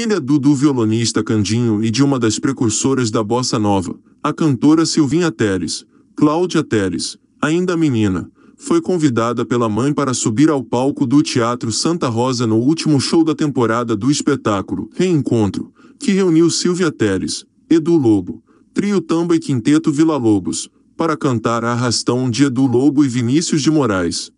filha do, do violonista Candinho e de uma das precursoras da bossa nova, a cantora Silvinha Teres, Cláudia Teres, ainda menina, foi convidada pela mãe para subir ao palco do Teatro Santa Rosa no último show da temporada do espetáculo Reencontro, que reuniu Silvia Teres, Edu Lobo, Trio Tamba e Quinteto Vila Lobos, para cantar Arrastão de Edu Lobo e Vinícius de Moraes.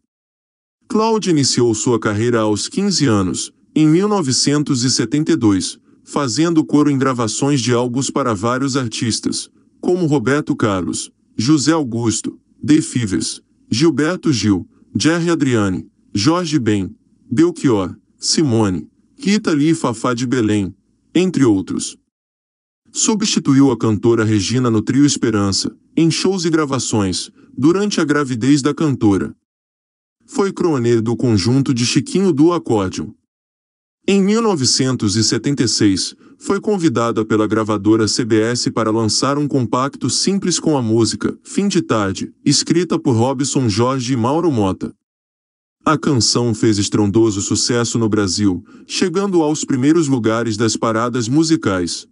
Cláudia iniciou sua carreira aos 15 anos, em 1972, fazendo coro em gravações de álbuns para vários artistas, como Roberto Carlos, José Augusto, De Fivers, Gilberto Gil, Jerry Adriani, Jorge Ben, Belchior, Simone, Rita Lee e Fafá de Belém, entre outros. Substituiu a cantora Regina no trio Esperança, em shows e gravações, durante a gravidez da cantora. Foi croneiro do conjunto de Chiquinho do Acórdio, em 1976, foi convidada pela gravadora CBS para lançar um compacto simples com a música Fim de Tarde, escrita por Robson Jorge e Mauro Mota. A canção fez estrondoso sucesso no Brasil, chegando aos primeiros lugares das paradas musicais.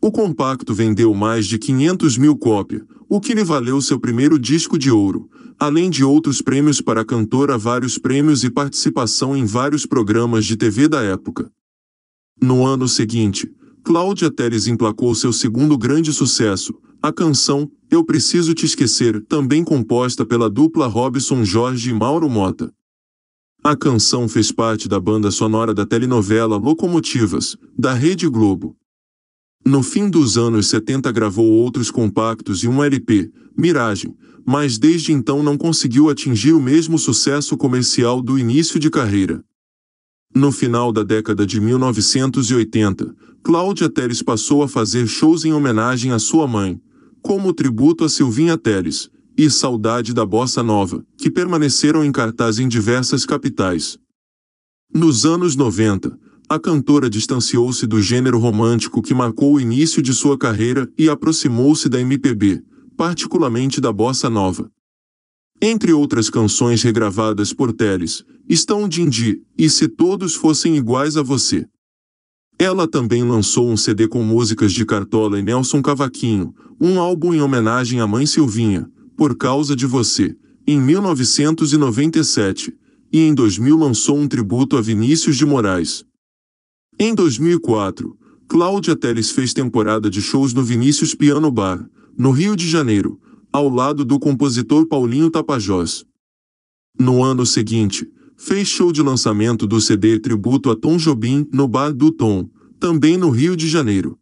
O compacto vendeu mais de 500 mil cópias, o que lhe valeu seu primeiro disco de ouro, além de outros prêmios para cantora, vários prêmios e participação em vários programas de TV da época. No ano seguinte, Cláudia Teres emplacou seu segundo grande sucesso, a canção Eu Preciso Te Esquecer, também composta pela dupla Robson Jorge e Mauro Mota. A canção fez parte da banda sonora da telenovela Locomotivas, da Rede Globo, no fim dos anos 70 gravou outros compactos e um LP, Miragem, mas desde então não conseguiu atingir o mesmo sucesso comercial do início de carreira. No final da década de 1980, Cláudia Teres passou a fazer shows em homenagem à sua mãe, como tributo a Silvinha Teres e Saudade da Bossa Nova, que permaneceram em cartaz em diversas capitais. Nos anos 90, a cantora distanciou-se do gênero romântico que marcou o início de sua carreira e aproximou-se da MPB, particularmente da bossa nova. Entre outras canções regravadas por Teles, estão Dindi e Se Todos Fossem Iguais a Você. Ela também lançou um CD com músicas de Cartola e Nelson Cavaquinho, um álbum em homenagem à mãe Silvinha, Por Causa de Você, em 1997, e em 2000 lançou um tributo a Vinícius de Moraes, em 2004, Cláudia Teles fez temporada de shows no Vinícius Piano Bar, no Rio de Janeiro, ao lado do compositor Paulinho Tapajós. No ano seguinte, fez show de lançamento do CD Tributo a Tom Jobim no Bar do Tom, também no Rio de Janeiro.